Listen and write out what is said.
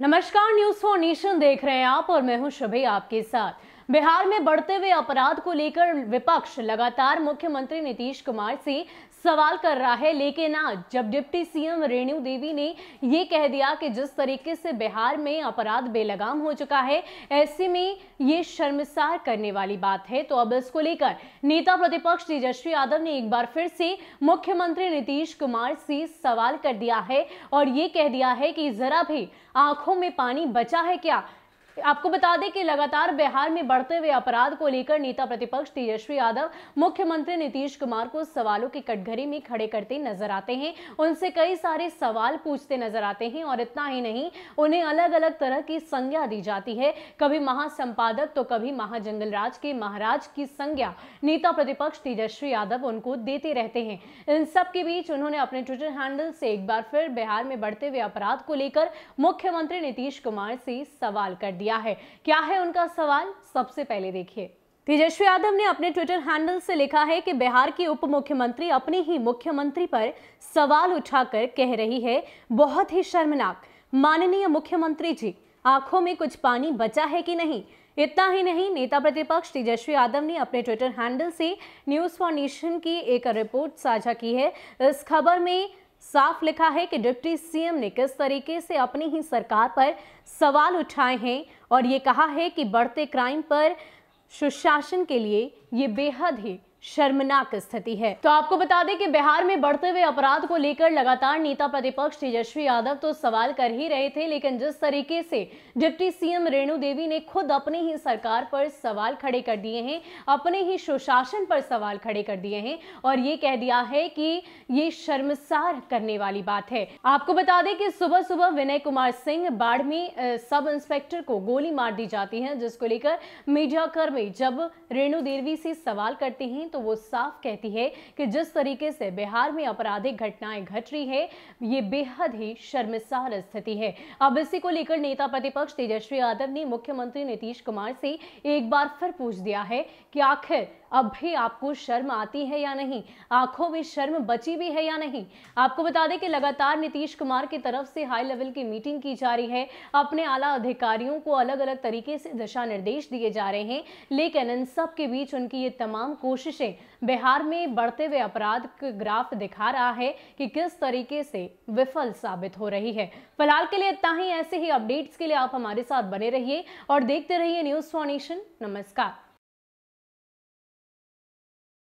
नमस्कार news for nation देख रहे हैं आप और मैं हूं शुभे आपके साथ बिहार में बढ़ते हुए अपराध को लेकर विपक्ष लगातार मुख्यमंत्री नीतीश कुमार से सवाल कर रहा है लेकिन आज जब डिप्टी सीएम रेणु देवी ने ये कह दिया कि जिस तरीके से बिहार में अपराध बेलगाम हो चुका है ऐसे में ये शर्मसार करने वाली बात है तो अब इसको लेकर नेता प्रतिपक्ष तेजस्वी यादव ने एक बार फिर से मुख्यमंत्री नीतीश कुमार से सवाल कर दिया है और ये कह दिया है कि जरा भी आंखों में पानी बचा है क्या आपको बता दें कि लगातार बिहार में बढ़ते हुए अपराध को लेकर नेता प्रतिपक्ष तेजस्वी यादव मुख्यमंत्री नीतीश कुमार को सवालों की कटघरी में खड़े करते नजर आते हैं उनसे कई सारे सवाल पूछते नजर आते हैं और इतना ही नहीं उन्हें अलग अलग तरह की संज्ञा दी जाती है कभी महासंपादक तो कभी महाजंगलराज के महाराज की संज्ञा नेता प्रतिपक्ष तेजस्वी यादव उनको देते रहते हैं इन सब के बीच उन्होंने अपने ट्विटर हैंडल से एक बार फिर बिहार में बढ़ते हुए अपराध को लेकर मुख्यमंत्री नीतीश कुमार से सवाल कर दिया लिया है क्या है उनका सवाल सबसे पहले देखिए तेजस्वी यादव ने अपने ट्विटर हैंडल से लिखा है कि बिहार की उप मुख्यमंत्री अपनी ही मुख्यमंत्री पर सवाल उठाकर कह रही है बहुत ही शर्मनाक माननीय मुख्यमंत्री जी आंखों में कुछ पानी बचा है कि नहीं इतना ही नहीं नेता प्रतिपक्ष तेजस्वी यादव ने अपने ट्विटर हैंडल से न्यूज़ फॉर नेशन की एक रिपोर्ट साझा की है इस खबर में साफ लिखा है कि डिप्टी सीएम ने किस तरीके से अपनी ही सरकार पर सवाल उठाए हैं और ये कहा है कि बढ़ते क्राइम पर सुशासन के लिए ये बेहद ही शर्मनाक स्थिति है तो आपको बता दें कि बिहार में बढ़ते हुए अपराध को लेकर लगातार नेता प्रतिपक्ष तेजस्वी यादव तो सवाल कर ही रहे थे लेकिन जिस तरीके से डिप्टी सीएम रेणु देवी ने खुद अपनी ही सरकार पर सवाल खड़े कर दिए हैं अपने ही सुशासन पर सवाल खड़े कर दिए हैं और ये कह दिया है कि ये शर्मसार करने वाली बात है आपको बता दें कि सुबह सुबह विनय कुमार सिंह बाढ़ में सब इंस्पेक्टर को गोली मार दी जाती है जिसको लेकर मीडियाकर्मी जब रेणु देवी से सवाल करते हैं हैं तो वो साफ कहती है कि जिस तरीके से बिहार में आपराधिक घटनाएं घट रही है ये बेहद ही शर्मसार स्थिति है अब इसी को लेकर नेता प्रतिपक्ष तेजस्वी यादव ने मुख्यमंत्री नीतीश कुमार से एक बार फिर पूछ दिया है कि आखिर अब भी आपको शर्म आती है या नहीं आंखों में शर्म बची भी है या नहीं आपको बता दें कि लगातार नीतीश कुमार की तरफ से हाई लेवल की मीटिंग की जा रही है अपने आला अधिकारियों को अलग अलग तरीके से दिशा निर्देश दिए जा रहे हैं लेकिन इन सब के बीच उनकी ये तमाम कोशिश विश्लेषण बिहार में बढ़ते हुए अपराध ग्राफ दिखा रहा है कि किस तरीके से विफल साबित हो रही है फिलहाल के लिए इतना ही ऐसे ही अपडेट्स के लिए आप हमारे साथ बने रहिए और देखते रहिए न्यूज फॉर नेशन नमस्कार